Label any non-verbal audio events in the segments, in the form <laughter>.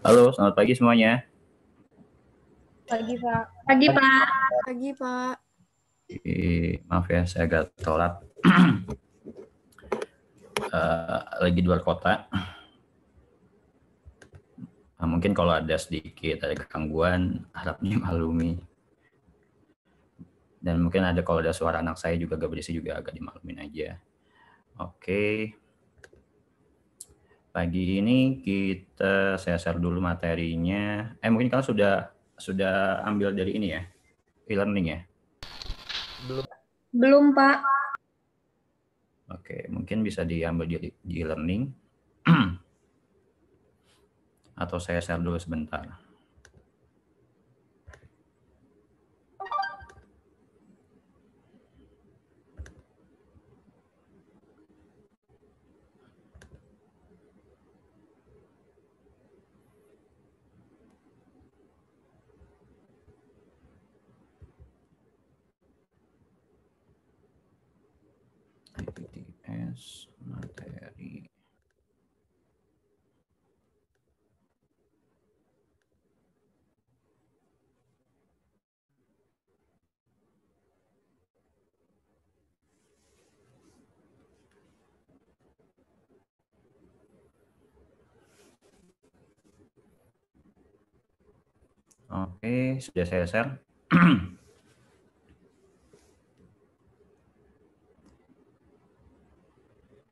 Halo, selamat pagi semuanya. Pagi Pak. Pagi Pak. Pagi Pak. maaf ya, saya agak telat. uh, <clears throat> lagi di luar kota. Nah, mungkin kalau ada sedikit ada gangguan, harapnya maklumi. Dan mungkin ada kalau ada suara anak saya juga agak berisi juga agak dimaklumin aja. Oke. Okay. Pagi ini kita saya share dulu materinya. Eh mungkin kalian sudah sudah ambil dari ini ya, e-learning ya? Belum. Belum Pak. Oke, mungkin bisa diambil di, di e-learning. <clears throat> Atau saya share dulu sebentar. Oke, sudah saya share. <clears throat>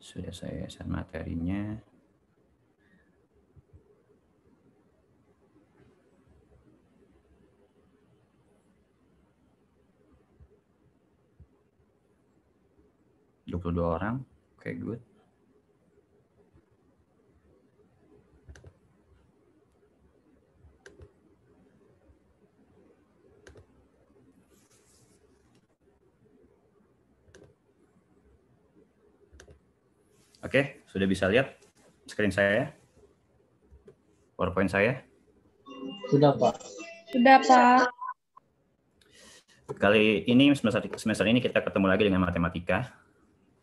sudah saya share materinya. dua orang, oke okay, good. Oke, sudah bisa lihat screen saya? ya, PowerPoint saya? Sudah, Pak. Sudah, Pak. Kali ini semester, semester ini kita ketemu lagi dengan matematika.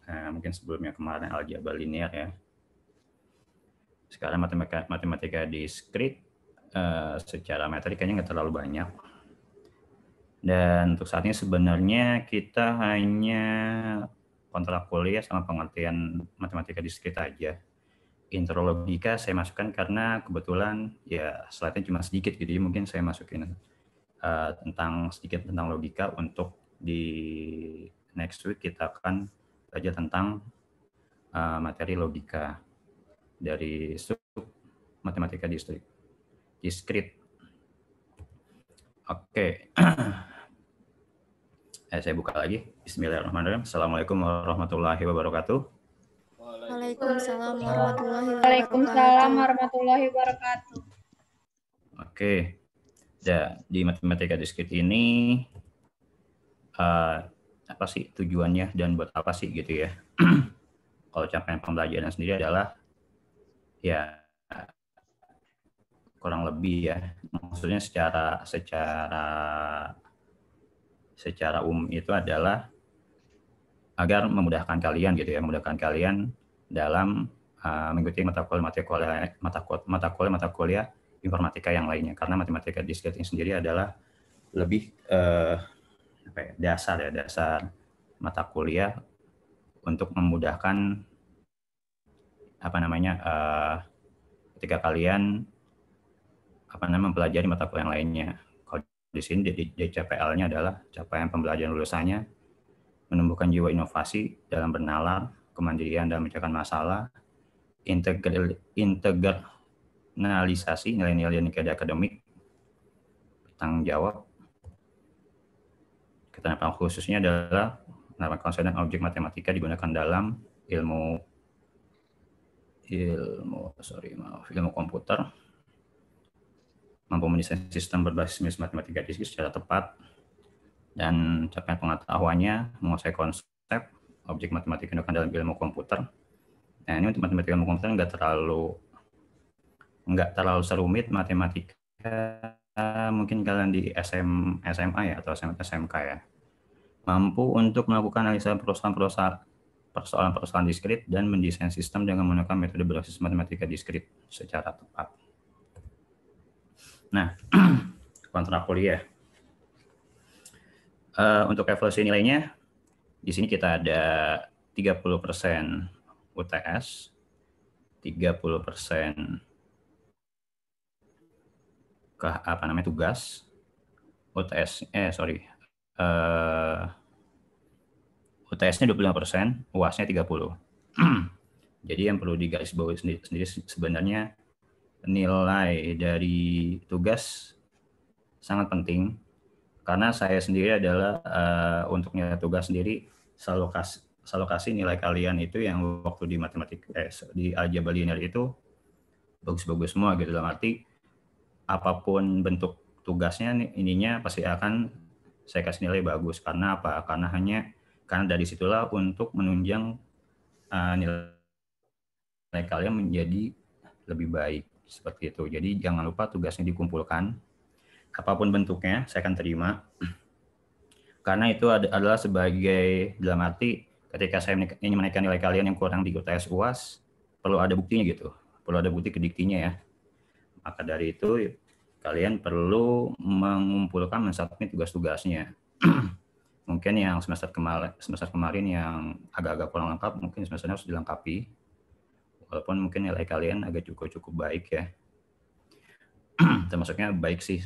Nah, mungkin sebelumnya kemarin aljabar linear ya. Sekarang matematika, matematika diskrit uh, eh, secara materi kayaknya nggak terlalu banyak. Dan untuk saat ini sebenarnya kita hanya kontrak kuliah sama pengertian matematika diskrit aja. Interlogika saya masukkan karena kebetulan ya slide-nya cuma sedikit gitu. jadi mungkin saya masukin uh, tentang sedikit tentang logika untuk di next week kita akan belajar tentang uh, materi logika dari sub matematika diskrit, diskrit. Oke. Okay. <clears throat> eh, saya buka lagi. Bismillahirrahmanirrahim. Assalamualaikum warahmatullahi wabarakatuh. Waalaikumsalam warahmatullahi wabarakatuh. Oke. Oke. Ya, di matematika diskrit ini uh, apa sih tujuannya dan buat apa sih gitu ya. <clears throat> Kalau capaian pembelajaran sendiri adalah ya kurang lebih ya maksudnya secara secara secara umum itu adalah agar memudahkan kalian gitu ya, memudahkan kalian dalam uh, mengikuti mata kuliah mata kuliah mata kuliah mata kuliah mata kuliah informatika yang lainnya karena matematika diskret ini sendiri adalah lebih uh, apa ya, dasar ya dasar mata kuliah untuk memudahkan apa namanya uh, ketika kalian apa namanya mempelajari mata kuliah yang lainnya di sini jadi JCPL-nya adalah capaian pembelajaran lulusannya, menumbuhkan jiwa inovasi dalam bernalar, kemandirian dalam menyelesaikan masalah, integral, integralisasi nilai-nilai nilai akademik, tanggung jawab, ketenapan khususnya adalah nama konsep dan objek matematika digunakan dalam ilmu ilmu sorry maaf ilmu komputer mampu mendesain sistem berbasis matematika diskrit secara tepat dan capaian pengetahuannya menguasai konsep objek matematika yang dalam ilmu komputer. Nah ini untuk matematika ilmu komputer nggak terlalu nggak terlalu serumit matematika mungkin kalian di SM, SMA ya atau SMA SMK ya mampu untuk melakukan analisa perusahaan-perusahaan persoalan-persoalan diskrit dan mendesain sistem dengan menggunakan metode berbasis matematika diskrit secara tepat. Nah, <clears throat> kontrak kuliah. Uh, untuk evaluasi nilainya, di sini kita ada 30% UTS, 30% ke apa namanya tugas UTS eh sorry uh, UTS-nya 25%, UAS-nya 30. Jadi yang perlu digarisbawahi sendiri, sendiri sebenarnya nilai dari tugas sangat penting karena saya sendiri adalah uh, nilai tugas sendiri selalu kasih selalu kasih nilai kalian itu yang waktu di matematik eh, di aljabar linear itu bagus-bagus semua gitu dalam arti apapun bentuk tugasnya ininya pasti akan saya kasih nilai bagus karena apa karena hanya karena dari situlah untuk menunjang uh, nilai kalian menjadi lebih baik seperti itu. Jadi jangan lupa tugasnya dikumpulkan. Apapun bentuknya, saya akan terima. <clears throat> Karena itu adalah sebagai dalam arti ketika saya ingin menaikkan nilai kalian yang kurang di UTS UAS, perlu ada buktinya gitu. Perlu ada bukti kediktinya ya. Maka dari itu kalian perlu mengumpulkan mensubmit tugas-tugasnya. <clears throat> mungkin yang semester kemarin semester kemarin yang agak-agak kurang lengkap mungkin semesternya harus dilengkapi walaupun mungkin nilai kalian agak cukup cukup baik ya <clears throat> termasuknya baik sih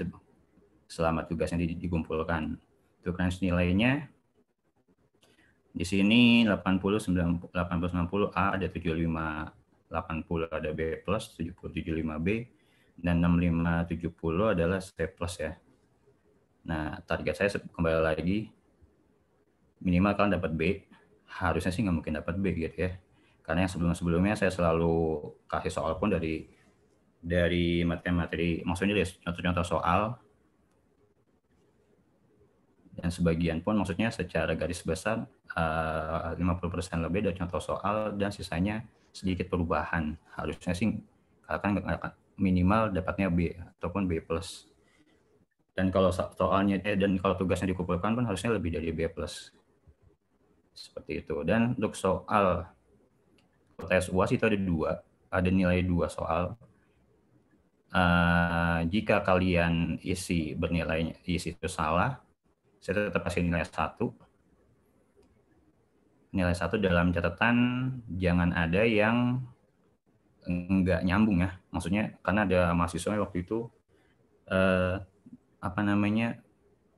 selama tugasnya dikumpulkan untuk range nilainya di sini 80 90 80 90 A ada 75 80 ada B plus 70 75 B dan 65 70 adalah C plus ya nah target saya kembali lagi minimal kalian dapat B harusnya sih nggak mungkin dapat B gitu ya karena yang sebelum-sebelumnya saya selalu kasih soal pun dari dari materi-materi, maksudnya dari contoh-contoh soal dan sebagian pun maksudnya secara garis besar 50% eh, lebih dari contoh soal dan sisanya sedikit perubahan. Harusnya sih akan minimal dapatnya B ataupun B+. plus Dan kalau soalnya eh, dan kalau tugasnya dikumpulkan pun harusnya lebih dari B+. plus Seperti itu. Dan untuk soal tes UAS itu ada dua, ada nilai dua soal. Uh, jika kalian isi bernilai isi itu salah, saya tetap kasih nilai satu. Nilai satu dalam catatan jangan ada yang enggak nyambung ya. Maksudnya karena ada mahasiswa waktu itu uh, apa namanya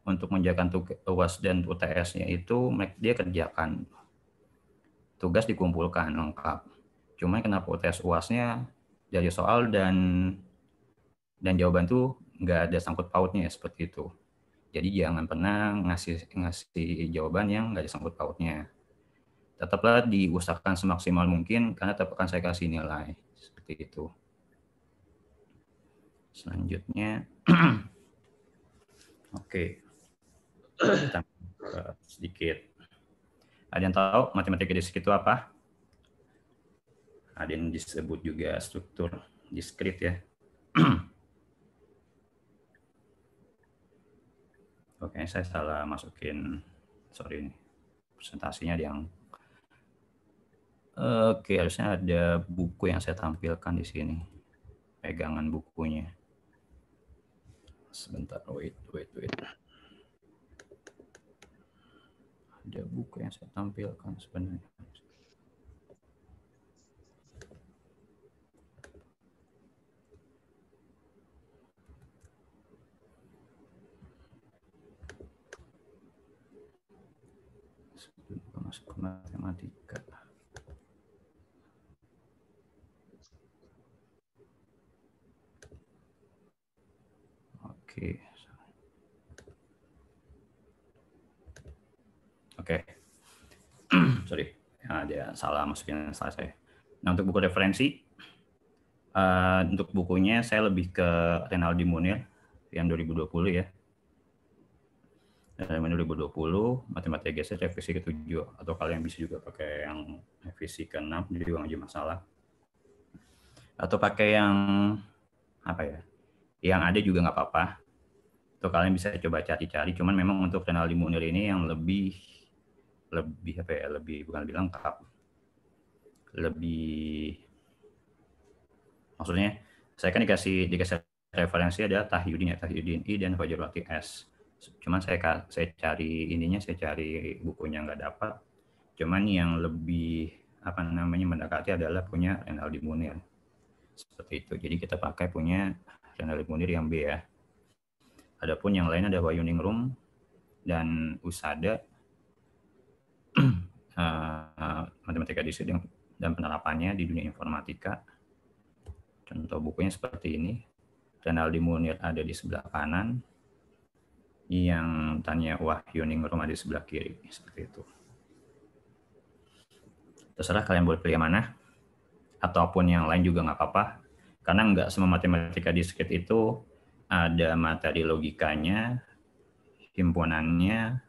untuk menjaga UAS dan UTS-nya itu dia kerjakan tugas dikumpulkan lengkap cuma kenapa UTS UASnya jadi soal dan dan jawaban tuh nggak ada sangkut pautnya ya, seperti itu. Jadi jangan pernah ngasih ngasih jawaban yang nggak ada sangkut pautnya. Tetaplah diusahakan semaksimal mungkin karena tetap akan saya kasih nilai seperti itu. Selanjutnya, <clears throat> oke, okay. Eh, sedikit. Ada yang tahu matematika di itu apa? ada yang disebut juga struktur diskrit ya. <clears throat> Oke, saya salah masukin, sorry ini presentasinya yang Oke, harusnya ada buku yang saya tampilkan di sini. Pegangan bukunya. Sebentar, wait, wait, wait. Ada buku yang saya tampilkan sebenarnya. masuk ke matematika. Oke. Oke. <clears throat> Sorry, ya, ada salah masukin salah saya. Nah, untuk buku referensi, uh, untuk bukunya saya lebih ke Renaldi Munir yang 2020 ya elemen eh, 2020, matematika geser revisi ke-7 atau kalian bisa juga pakai yang revisi ke-6 juga nggak masalah. Atau pakai yang apa ya? Yang ada juga nggak apa-apa. Atau kalian bisa coba cari-cari, cuman memang untuk final di Munir ini yang lebih lebih apa ya? Lebih bukan lebih lengkap. Lebih maksudnya saya kan dikasih dikasih referensi ada Tahyudin ya Tahyudin I dan Fajar S cuman saya saya cari ininya saya cari bukunya nggak dapat cuman yang lebih apa namanya mendekati adalah punya Renaldi Munir seperti itu jadi kita pakai punya Renaldi Munir yang B ya Adapun yang lain ada Wayuning Room dan Usada uh, <clears throat> matematika disitu yang dan penerapannya di dunia informatika. Contoh bukunya seperti ini. Renaldi Munir ada di sebelah kanan, yang tanya Wahyu Ningrum ada di sebelah kiri seperti itu. Terserah kalian boleh pilih yang mana ataupun yang lain juga nggak apa-apa karena nggak semua matematika diskrit itu ada materi logikanya, himpunannya,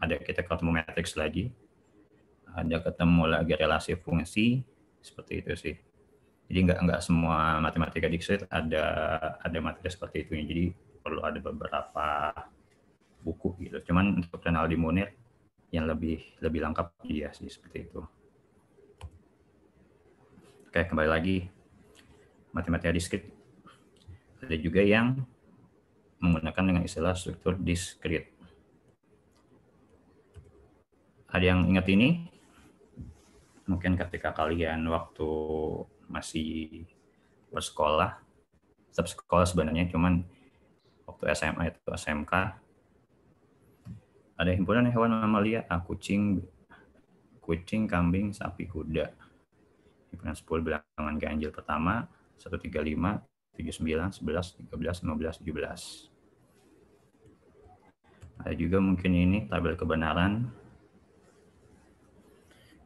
ada kita ketemu matrix lagi, ada ketemu lagi relasi fungsi seperti itu sih. Jadi nggak nggak semua matematika diskrit ada ada materi seperti itu. Jadi perlu ada beberapa buku gitu. Cuman untuk di Munir yang lebih lebih lengkap dia sih seperti itu. Oke, kembali lagi matematika diskrit. Ada juga yang menggunakan dengan istilah struktur diskrit. Ada yang ingat ini? Mungkin ketika kalian waktu masih bersekolah, tetap sekolah sebenarnya, cuman waktu SMA itu SMK ada himpunan hewan mamalia, ah, Kucing, kucing, kambing, sapi, kuda. Himpunan 10 bilangan ganjil pertama, 135, 79, 11, 13, 15, 17. Ada juga mungkin ini tabel kebenaran.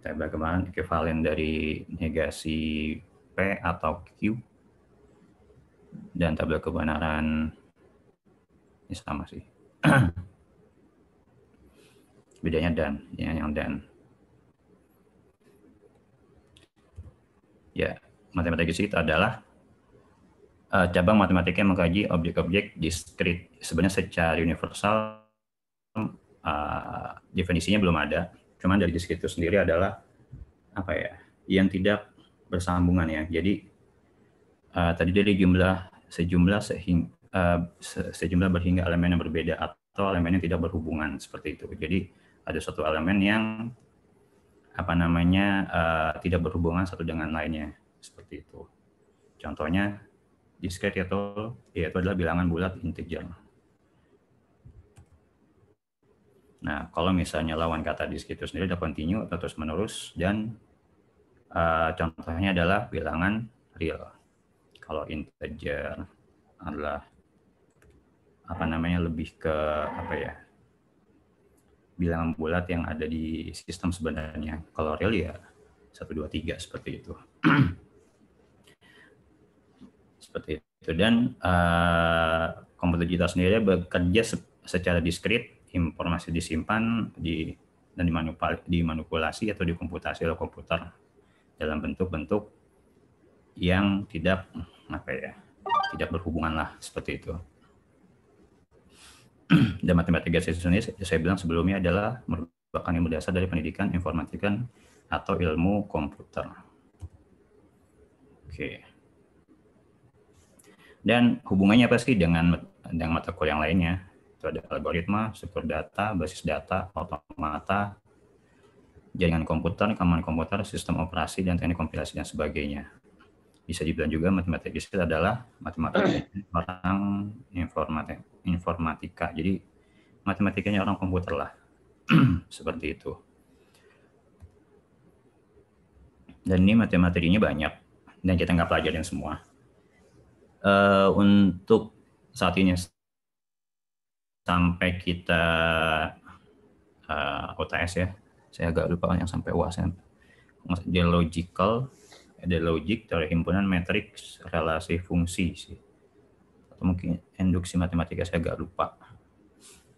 Tabel kebenaran ekivalen dari negasi P atau Q. Dan tabel kebenaran ini sama sih. <clears throat> bedanya dan ya, yang dan ya matematika discrete adalah uh, cabang matematika yang mengkaji objek-objek diskrit sebenarnya secara universal uh, definisinya belum ada cuman dari diskrit itu sendiri adalah apa ya yang tidak bersambungan ya jadi uh, tadi dari jumlah sejumlah sehing, uh, sejumlah berhingga elemen yang berbeda atau elemen yang tidak berhubungan seperti itu. Jadi ada satu elemen yang apa namanya uh, tidak berhubungan satu dengan lainnya seperti itu. Contohnya discrete yaitu yaitu adalah bilangan bulat integer. Nah, kalau misalnya lawan kata disc itu sendiri ada continue atau terus menerus dan uh, contohnya adalah bilangan real. Kalau integer adalah apa namanya lebih ke apa ya? bilangan bulat yang ada di sistem sebenarnya. Kalau real ya 1, 2, 3 seperti itu. <clears throat> seperti itu. Dan uh, eh, komputer digital sendiri bekerja secara diskrit, informasi disimpan di dan dimanipulasi atau dikomputasi oleh komputer dalam bentuk-bentuk yang tidak apa ya tidak berhubungan lah seperti itu. <clears throat> dan matematika sesuai ya saya bilang sebelumnya adalah merupakan ilmu dasar dari pendidikan informatika atau ilmu komputer. Oke. Dan hubungannya apa sih dengan dengan mata kuliah yang lainnya? Itu ada algoritma, struktur data, basis data, otomata, jaringan komputer, keamanan komputer, sistem operasi, dan teknik kompilasi dan sebagainya. Bisa dibilang juga matematika adalah matematika <clears throat> orang informatik informatika. Jadi matematikanya orang komputer lah. <clears throat> Seperti itu. Dan ini matematikanya banyak dan kita nggak pelajarin semua. Uh, untuk saat ini sampai kita uh, eh, OTS ya, saya agak lupa yang sampai UAS kan. ya. Dia logical, ada logic, teori himpunan, matrix, relasi fungsi sih atau mungkin induksi matematika saya agak lupa.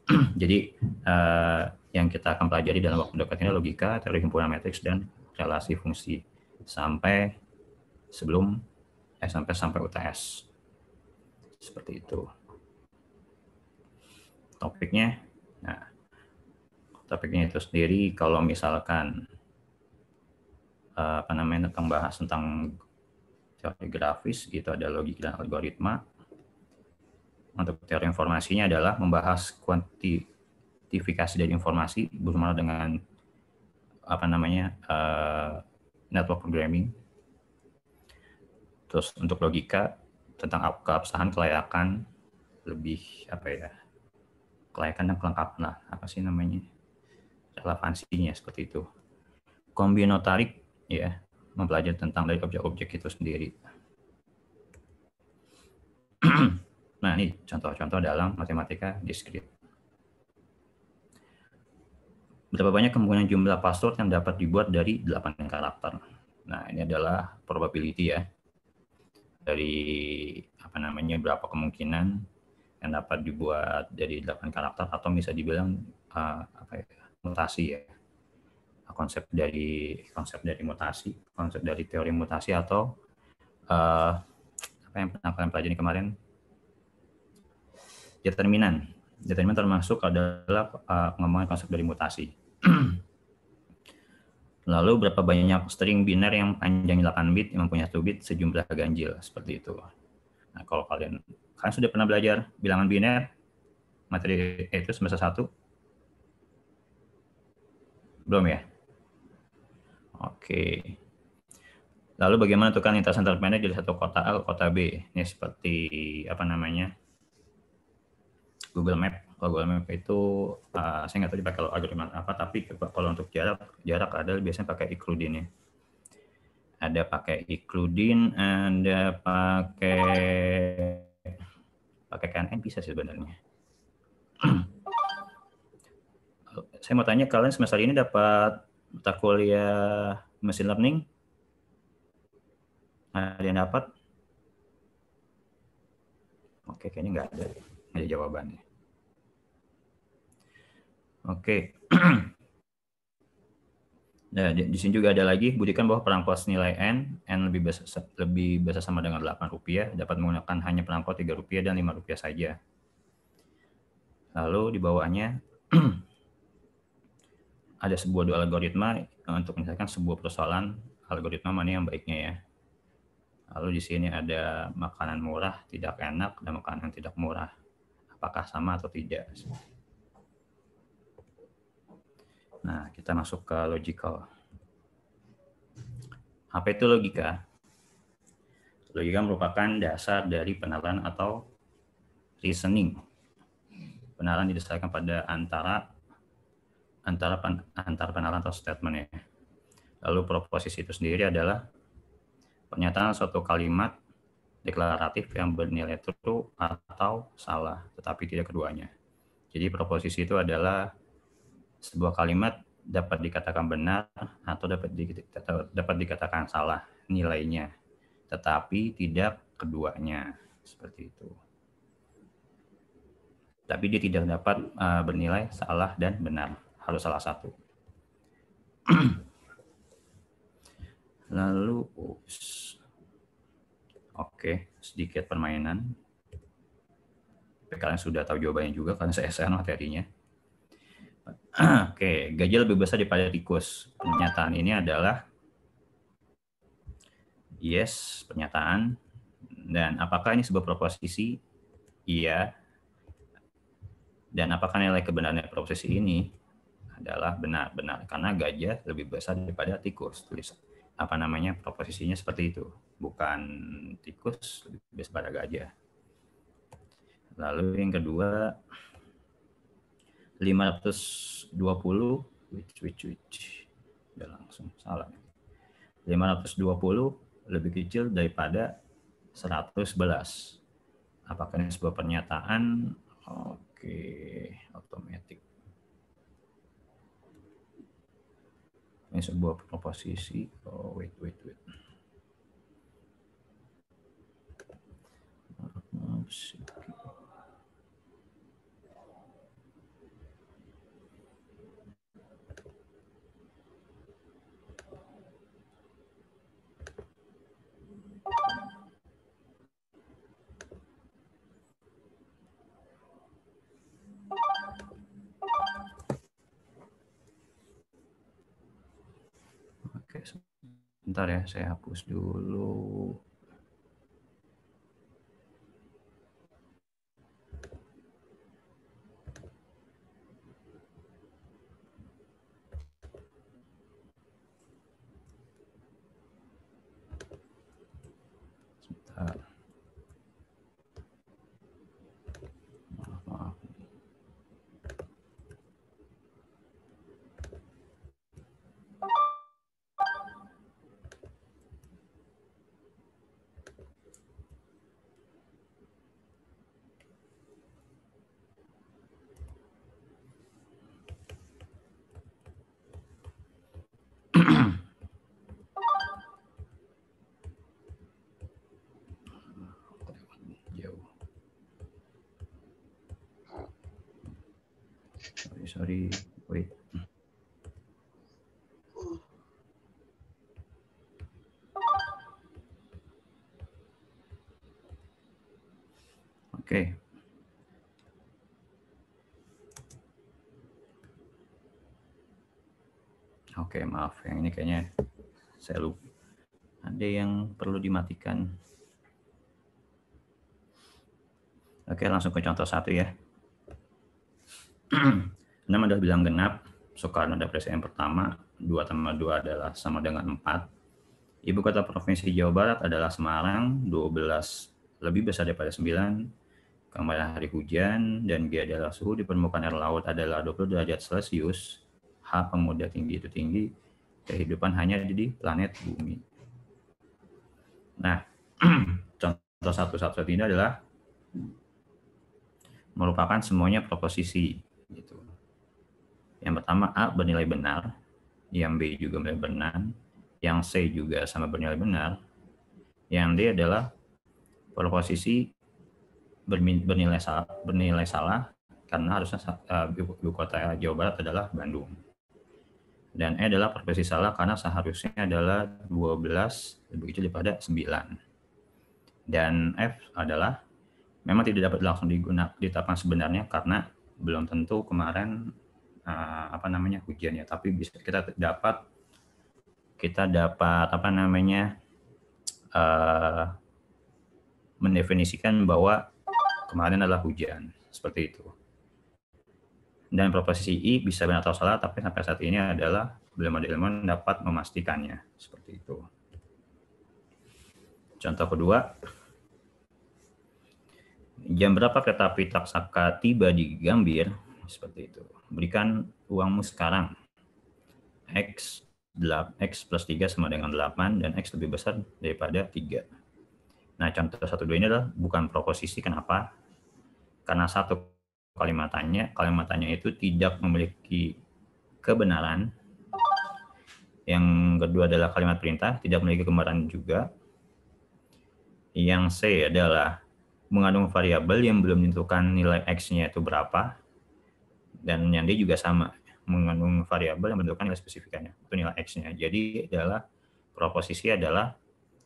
<clears throat> Jadi eh, yang kita akan pelajari dalam waktu dekat ini logika, teori himpunan matriks dan relasi fungsi sampai sebelum eh, sampai sampai UTS. Seperti itu. Topiknya, nah, topiknya itu sendiri kalau misalkan eh, apa namanya tentang bahas tentang teori grafis itu ada logika dan algoritma untuk teori informasinya adalah membahas kuantifikasi dari informasi bersama dengan apa namanya uh, network programming. Terus untuk logika tentang keabsahan kelayakan lebih apa ya kelayakan dan kelengkapan lah apa sih namanya relevansinya seperti itu. Kombinotarik ya mempelajari tentang dari objek-objek itu sendiri. <clears throat> Nah, ini contoh-contoh dalam matematika diskrit. Berapa banyak kemungkinan jumlah password yang dapat dibuat dari 8 karakter? Nah, ini adalah probability ya. Dari apa namanya berapa kemungkinan yang dapat dibuat dari 8 karakter atau bisa dibilang uh, apa ya, mutasi ya. Konsep dari konsep dari mutasi, konsep dari teori mutasi atau uh, apa yang pernah kalian pelajari kemarin determinan. Determinan termasuk adalah uh, eh, pengembangan konsep dari mutasi. <clears throat> Lalu berapa banyak string biner yang panjang 8 bit yang mempunyai 1 bit sejumlah ganjil seperti itu. Nah, kalau kalian kan sudah pernah belajar bilangan biner materi eh, itu semester 1? Belum ya? Oke. Lalu bagaimana tukar lintasan terpendek dari satu kota A ke kota B? Ini seperti apa namanya? Google Map. Kalau Google Map itu uh, saya nggak tahu dipakai kalau algoritma apa, tapi kalau untuk jarak jarak ada biasanya pakai Ecludin ya. Ada pakai Ecludin, ada pakai pakai KNN bisa sih sebenarnya. <clears throat> saya mau tanya kalian semester ini dapat mata kuliah machine learning? Ada yang dapat? Oke, kayaknya nggak ada. Nggak ada jawabannya. Oke. Okay. <clears throat> Ya, nah, di, sini juga ada lagi, buktikan bahwa perampok nilai N, N lebih besar, lebih besar sama dengan 8 rupiah, dapat menggunakan hanya perampok 3 rupiah dan 5 rupiah saja. Lalu di bawahnya, <clears throat> ada sebuah dua algoritma eh, untuk misalkan sebuah persoalan, algoritma mana yang baiknya ya. Lalu di sini ada makanan murah, tidak enak, dan makanan tidak murah. Apakah sama atau tidak? Nah, kita masuk ke logical. Apa itu logika? Logika merupakan dasar dari penalaran atau reasoning. Penalaran didasarkan pada antara antara pen, antar penalaran atau statementnya. Lalu proposisi itu sendiri adalah pernyataan suatu kalimat deklaratif yang bernilai true atau salah, tetapi tidak keduanya. Jadi proposisi itu adalah sebuah kalimat dapat dikatakan benar atau dapat di, dapat dikatakan salah nilainya, tetapi tidak keduanya seperti itu. Tapi dia tidak dapat uh, bernilai salah dan benar, harus salah satu. <clears throat> Lalu, oke oke, sedikit permainan. Tapi kalian sudah tahu jawabannya juga, karena saya SN materinya. <clears throat> Oke, gajah lebih besar daripada tikus. Pernyataan ini adalah yes, pernyataan. Dan apakah ini sebuah proposisi? Iya. Dan apakah nilai kebenaran proposisi ini adalah benar-benar karena gajah lebih besar daripada tikus tulis apa namanya proposisinya seperti itu bukan tikus lebih besar daripada gajah lalu yang kedua 520 which which which udah langsung salah 520 lebih kecil daripada 111 apakah ini sebuah pernyataan oke otomatis ini sebuah proposisi oh wait wait wait Let's Bentar ya, saya hapus dulu. sorry, sorry. Wait. Oke, maaf. Yang ini kayaknya saya lupa. Ada yang perlu dimatikan. Oke, langsung ke contoh satu ya. <clears throat> Enam adalah bilang genap. Soekarno ada presiden pertama. dua tambah dua adalah sama dengan empat. Ibu kota provinsi Jawa Barat adalah Semarang. Dua belas lebih besar daripada sembilan. Kemarin hari hujan dan dia adalah suhu di permukaan air laut adalah 20 derajat Celcius maha pemuda tinggi itu tinggi, kehidupan hanya di planet bumi. Nah, <clears throat> contoh satu-satu ini adalah merupakan semuanya proposisi. Gitu. Yang pertama A bernilai benar, yang B juga bernilai benar, yang C juga sama bernilai benar, yang D adalah proposisi bernilai salah, bernilai salah karena harusnya eh, ibu kota Jawa Barat adalah Bandung dan E adalah profesi salah karena seharusnya adalah 12 lebih kecil daripada 9. Dan F adalah memang tidak dapat langsung digunakan di ditetapkan sebenarnya karena belum tentu kemarin uh, apa namanya hujan ya, tapi bisa kita dapat kita dapat apa namanya uh, mendefinisikan bahwa kemarin adalah hujan seperti itu dan proposisi I bisa benar atau salah, tapi sampai saat ini adalah belum ada ilmuwan dapat memastikannya. Seperti itu. Contoh kedua, jam berapa kereta api Taksaka tiba di Gambir? Seperti itu. Berikan uangmu sekarang. X, 8, X plus 3 sama dengan 8, dan X lebih besar daripada 3. Nah, contoh satu dua ini adalah bukan proposisi. Kenapa? Karena satu kalimatannya kalimatannya itu tidak memiliki kebenaran yang kedua adalah kalimat perintah tidak memiliki kebenaran juga yang C adalah mengandung variabel yang belum ditentukan nilai X-nya itu berapa dan yang D juga sama mengandung variabel yang menentukan nilai spesifikannya itu nilai X-nya jadi adalah proposisi adalah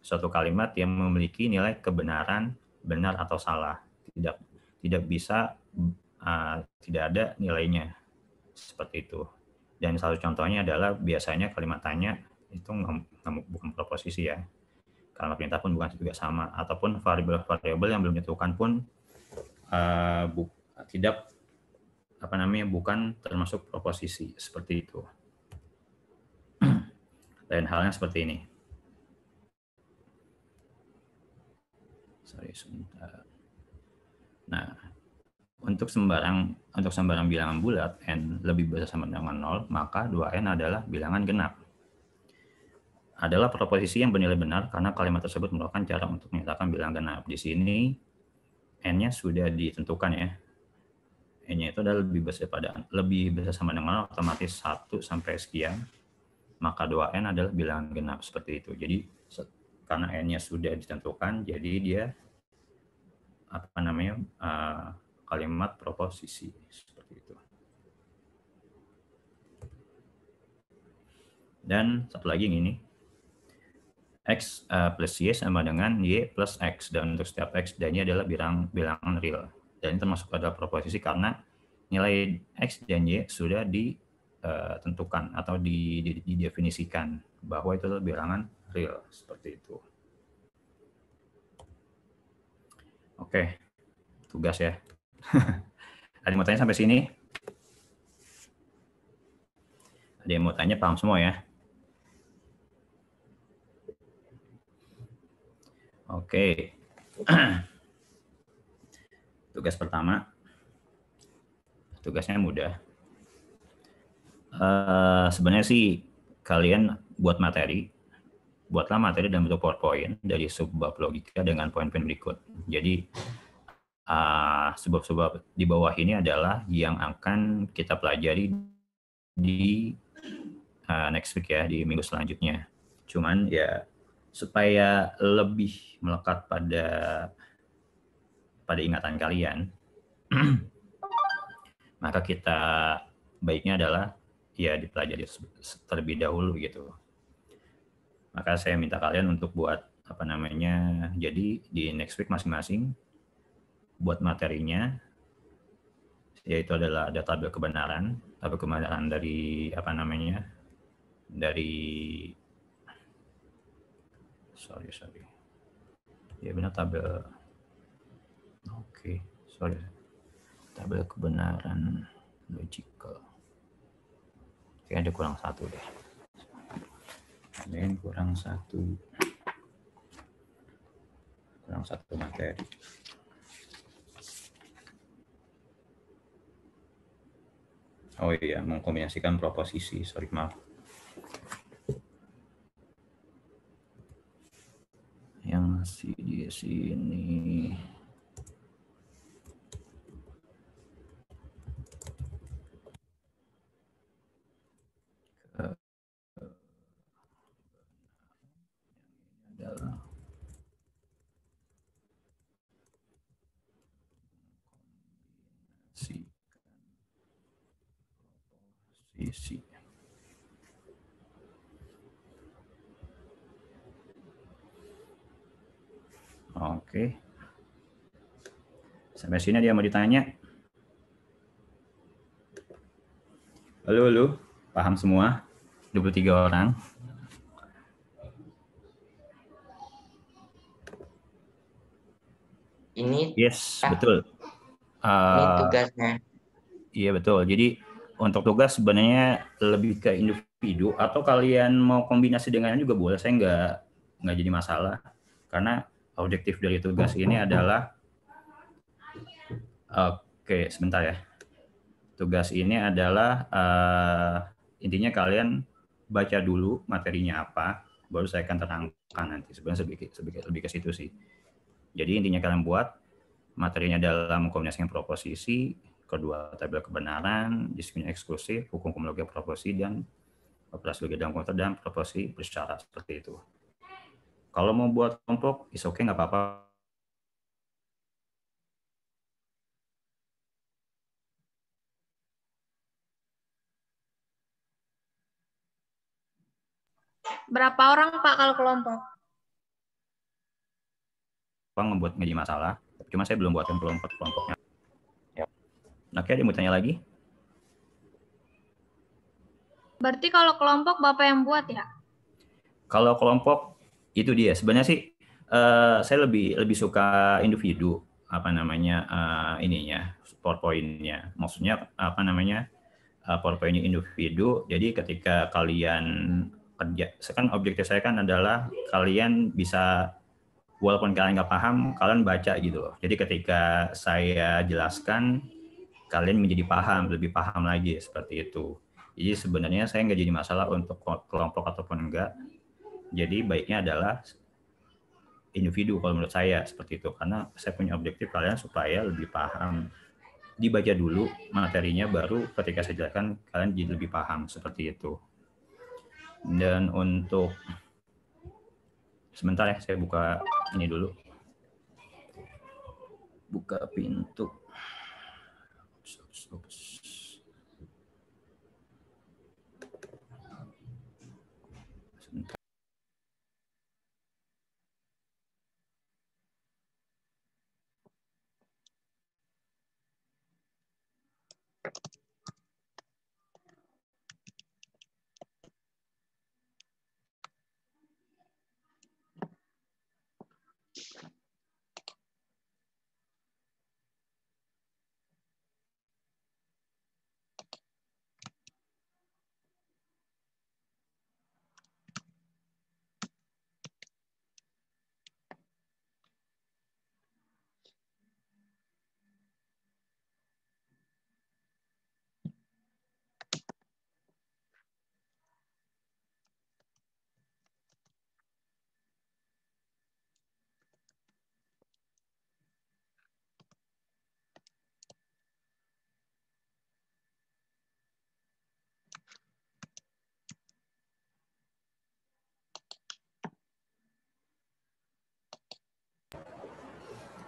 suatu kalimat yang memiliki nilai kebenaran benar atau salah tidak tidak bisa uh, tidak ada nilainya seperti itu. Dan satu contohnya adalah biasanya kalimat tanya itu bukan proposisi ya. Kalimat perintah pun bukan juga sama. Ataupun variabel-variabel yang belum ditentukan pun uh, bu tidak apa namanya bukan termasuk proposisi seperti itu. <clears throat> Lain halnya seperti ini. Sorry sebentar. Nah, untuk sembarang untuk sembarang bilangan bulat n lebih besar sama dengan 0, maka 2n adalah bilangan genap. Adalah proposisi yang bernilai benar karena kalimat tersebut merupakan cara untuk menyatakan bilangan genap. Di sini n-nya sudah ditentukan ya. n-nya itu adalah lebih besar pada lebih besar sama dengan 0, otomatis 1 sampai sekian. Maka 2n adalah bilangan genap seperti itu. Jadi karena n-nya sudah ditentukan, jadi dia apa namanya? Uh, kalimat proposisi seperti itu. Dan satu lagi yang ini. X eh, plus Y sama dengan Y plus X. Dan untuk setiap X, dan y adalah bilang, bilangan real. Dan ini termasuk adalah proposisi karena nilai X dan Y sudah ditentukan eh, atau didefinisikan bahwa itu adalah bilangan real. Seperti itu. Oke, tugas ya. Ada yang mau tanya sampai sini? Ada yang mau tanya paham semua ya? Oke. <clears throat> Tugas pertama. Tugasnya mudah. Uh, sebenarnya sih kalian buat materi, buatlah materi dalam bentuk PowerPoint dari subbab logika dengan poin-poin berikut. Jadi uh, sebab-sebab di bawah ini adalah yang akan kita pelajari di uh, next week ya di minggu selanjutnya. Cuman ya supaya lebih melekat pada pada ingatan kalian, <clears throat> maka kita baiknya adalah ya dipelajari terlebih dahulu gitu. Maka saya minta kalian untuk buat apa namanya. Jadi di next week masing-masing buat materinya yaitu adalah ada tabel kebenaran tabel kebenaran dari apa namanya dari sorry sorry ya benar tabel oke okay, sorry tabel kebenaran logical oke ada kurang satu deh ada kurang satu kurang satu materi Oh iya, mengkombinasikan proposisi. Sorry, maaf. Yang masih di sini. Sampai sini dia mau ditanya. Halo, halo. Paham semua? 23 orang. Ini Yes, ah, betul. Ini ah, tugasnya. Iya, betul. Jadi untuk tugas sebenarnya lebih ke individu atau kalian mau kombinasi dengan juga boleh. Saya nggak nggak jadi masalah karena objektif dari tugas ini adalah Oke, sebentar ya. Tugas ini adalah uh, intinya kalian baca dulu materinya apa, baru saya akan terangkan nanti. Sebenarnya sedikit, sedikit lebih ke situ sih. Jadi intinya kalian buat materinya dalam kombinasi proposisi, kedua tabel kebenaran, diskusinya eksklusif, hukum logika proposisi dan operasi logika dalam komputer dan proposisi bersyarat seperti itu. Kalau mau buat kelompok, is okay nggak apa-apa Berapa orang Pak kalau kelompok? Pak membuat menjadi masalah. Cuma saya belum buatkan kelompok-kelompoknya. Ya. Oke, ada yang mau tanya lagi? Berarti kalau kelompok Bapak yang buat ya? Kalau kelompok itu dia. Sebenarnya sih uh, saya lebih lebih suka individu apa namanya uh, ininya PowerPoint-nya. Maksudnya apa namanya? Uh, eh, PowerPoint-nya individu. Jadi ketika kalian kerja. Saya kan objektif saya kan adalah kalian bisa walaupun kalian nggak paham, kalian baca gitu loh. Jadi ketika saya jelaskan, kalian menjadi paham, lebih paham lagi seperti itu. Jadi sebenarnya saya nggak jadi masalah untuk kelompok ataupun enggak. Jadi baiknya adalah individu kalau menurut saya seperti itu karena saya punya objektif kalian supaya lebih paham dibaca dulu materinya baru ketika saya jelaskan kalian jadi lebih paham seperti itu. Dan untuk sebentar ya saya buka ini dulu. Buka pintu.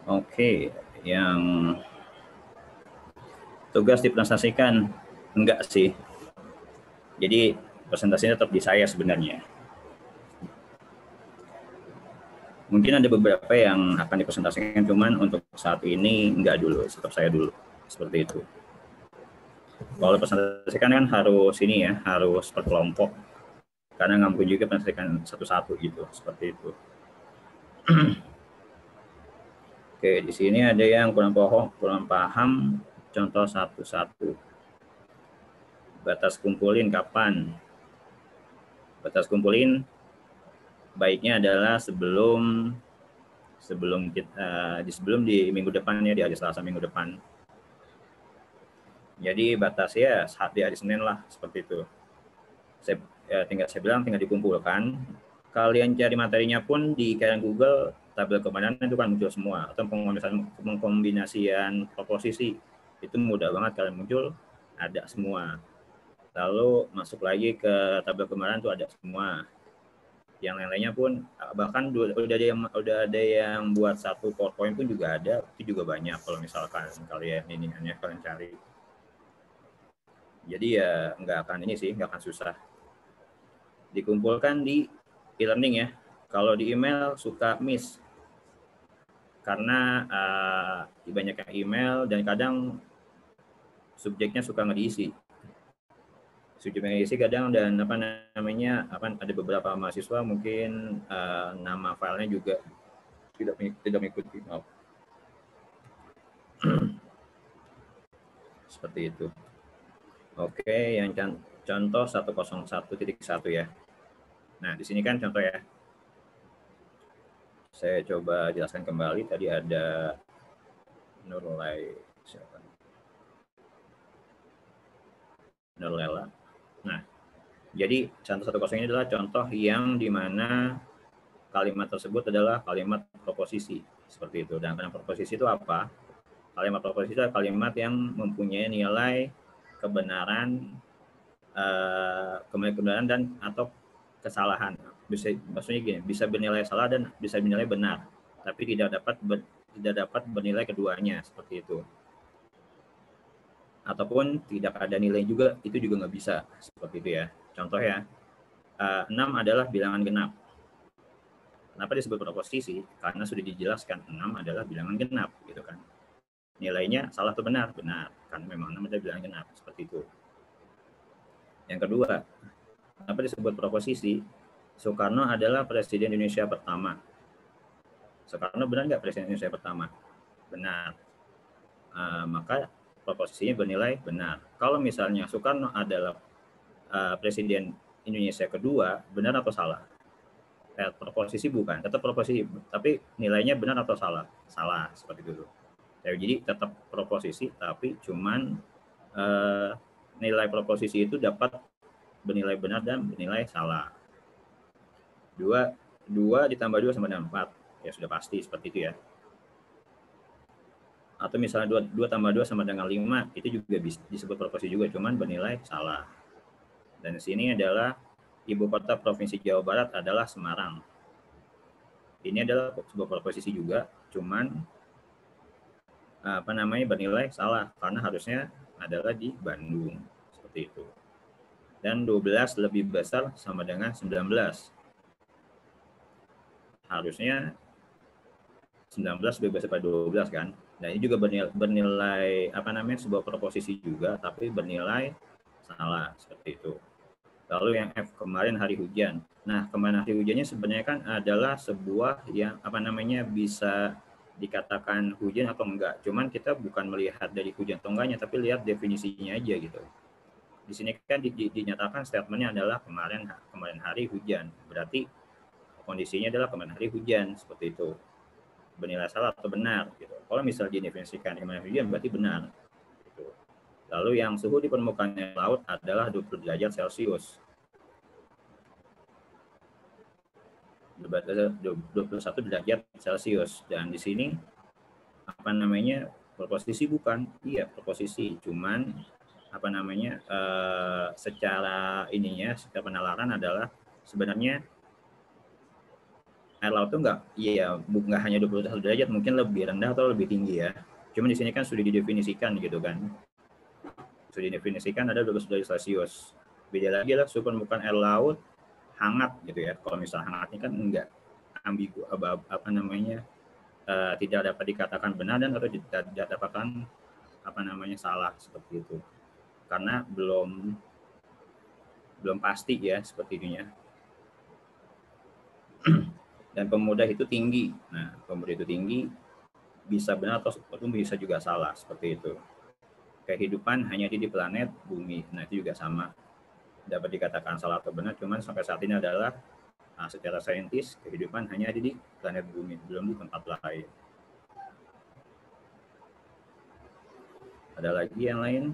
Oke, yang tugas dipresentasikan enggak sih. Jadi presentasinya tetap di saya sebenarnya. Mungkin ada beberapa yang akan dipresentasikan cuman untuk saat ini enggak dulu, tetap saya dulu. Seperti itu. Kalau presentasikan kan harus ini ya, harus per kelompok. Karena nggak mungkin juga presentasikan satu-satu gitu, seperti itu. <clears throat> Oke, di sini ada yang kurang paham, kurang paham contoh satu-satu. Batas kumpulin kapan? Batas kumpulin baiknya adalah sebelum sebelum kita eh, di sebelum di minggu depan ya di hari Selasa minggu depan. Jadi batasnya saat di hari Senin lah seperti itu. Saya ya, tinggal saya bilang tinggal dikumpulkan. Kalian cari materinya pun di kalian Google tabel kemanan itu kan muncul semua atau pengkombinasian, pengkombinasian proposisi itu mudah banget kalian muncul ada semua lalu masuk lagi ke tabel kemarin itu ada semua yang lain-lainnya pun bahkan udah ada yang udah ada yang buat satu PowerPoint pun juga ada itu juga banyak kalau misalkan kalian ini hanya kalian cari jadi ya nggak akan ini sih nggak akan susah dikumpulkan di e-learning ya kalau di email suka miss karena uh, banyaknya email dan kadang subjeknya suka nggak diisi subjeknya diisi kadang dan apa namanya apa ada beberapa mahasiswa mungkin uh, nama filenya juga tidak tidak mengikuti maaf <clears throat> seperti itu oke yang contoh 101.1 ya nah di sini kan contoh ya saya coba jelaskan kembali tadi ada Nurlai siapa? Nurlela. Nah, jadi contoh satu kosong ini adalah contoh yang dimana kalimat tersebut adalah kalimat proposisi seperti itu. Dan kalimat proposisi itu apa? Kalimat proposisi adalah kalimat yang mempunyai nilai kebenaran, eh, kebenaran dan atau kesalahan bisa maksudnya gini bisa bernilai salah dan bisa bernilai benar tapi tidak dapat ber, tidak dapat bernilai keduanya seperti itu ataupun tidak ada nilai juga itu juga nggak bisa seperti itu ya contoh ya eh, enam adalah bilangan genap kenapa disebut proposisi karena sudah dijelaskan enam adalah bilangan genap gitu kan nilainya salah atau benar benar karena memang enam adalah bilangan genap seperti itu yang kedua kenapa disebut proposisi Soekarno adalah presiden Indonesia pertama. Soekarno benar nggak presiden Indonesia pertama? Benar. Uh, maka proposisinya bernilai benar. Kalau misalnya Soekarno adalah uh, presiden Indonesia kedua, benar atau salah? Eh, proposisi bukan, tetap proposisi, tapi nilainya benar atau salah? Salah seperti dulu. Ya, jadi tetap proposisi, tapi cuman uh, nilai proposisi itu dapat bernilai benar dan bernilai salah 2, 2 ditambah 2 sama dengan 4. Ya, sudah pasti seperti itu ya. Atau misalnya 2, 2 tambah 2 sama dengan 5, itu juga disebut proporsi juga, cuman bernilai salah. Dan di sini adalah ibu kota Provinsi Jawa Barat adalah Semarang. Ini adalah sebuah proposisi juga, cuman apa namanya bernilai salah karena harusnya adalah di Bandung seperti itu. Dan 12 lebih besar sama dengan 19 harusnya 19 bebas sampai 12 kan. Nah ini juga bernilai, bernilai apa namanya sebuah proposisi juga tapi bernilai salah seperti itu. Lalu yang F kemarin hari hujan. Nah kemarin hari hujannya sebenarnya kan adalah sebuah yang apa namanya bisa dikatakan hujan atau enggak. Cuman kita bukan melihat dari hujan atau tapi lihat definisinya aja gitu. Di sini kan dinyatakan statementnya adalah kemarin kemarin hari hujan. Berarti kondisinya adalah kemarin hari hujan seperti itu benilah salah atau benar gitu. Kalau misal didefinisikan kemarin hujan berarti benar. Gitu. Lalu yang suhu di permukaan laut adalah 20 derajat Celcius. 21 derajat Celcius dan di sini apa namanya proposisi bukan iya proposisi, cuman apa namanya uh, secara ininya secara penalaran adalah sebenarnya air laut itu nggak ya nggak hanya 21 derajat mungkin lebih rendah atau lebih tinggi ya cuman di sini kan sudah didefinisikan gitu kan sudah didefinisikan ada 21 derajat celcius beda lagi lah suhu permukaan air laut hangat gitu ya kalau misalnya hangatnya kan enggak ambigu apa, apa namanya uh, tidak dapat dikatakan benar dan atau tidak, tidak dapatkan apa namanya salah seperti itu karena belum belum pasti ya seperti itu <clears throat> dan pemuda itu tinggi. Nah, pemuda itu tinggi bisa benar atau bisa juga salah seperti itu. Kehidupan hanya di planet bumi. Nah, itu juga sama. Dapat dikatakan salah atau benar, cuman sampai saat ini adalah nah, secara saintis kehidupan hanya ada di planet bumi, belum di tempat lain. Ada lagi yang lain?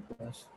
to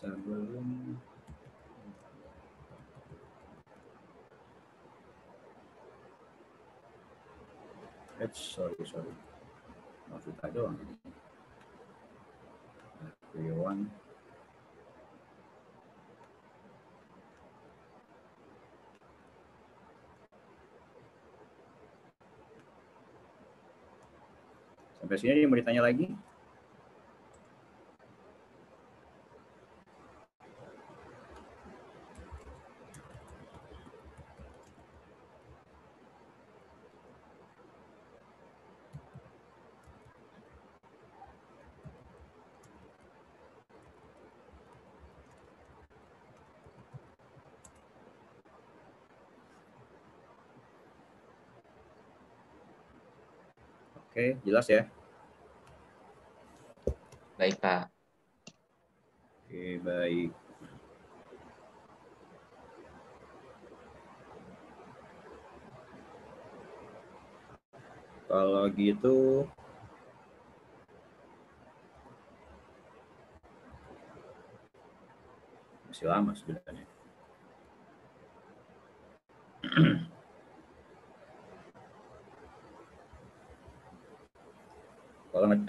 sebelum eh sorry sorry Afrika doang everyone sampai sini ada yang mau ditanya lagi Oke, jelas ya? Baik, Pak. Oke, baik. Kalau gitu masih lama sebenarnya.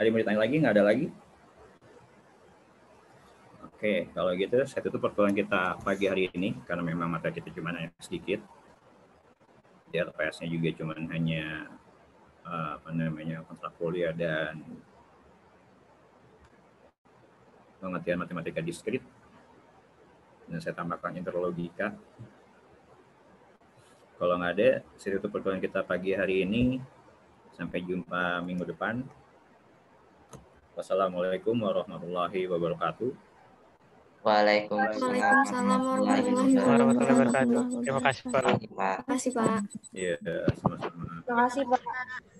Ada yang mau ditanya lagi? Nggak ada lagi? Oke, kalau gitu saya tutup pertemuan kita pagi hari ini karena memang mata kita cuma hanya sedikit. Ya, RPS-nya juga cuma hanya eh, apa namanya kontrak kuliah dan pengertian matematika diskrit dan saya tambahkan interlogika kalau nggak ada saya tutup pertemuan kita pagi hari ini sampai jumpa minggu depan Wassalamualaikum warahmatullahi wabarakatuh. Waalaikumsalam, warahmatullahi wabarakatuh. Terima kasih Pak. Terima kasih Pak. Iya, sama-sama. Terima kasih Pak.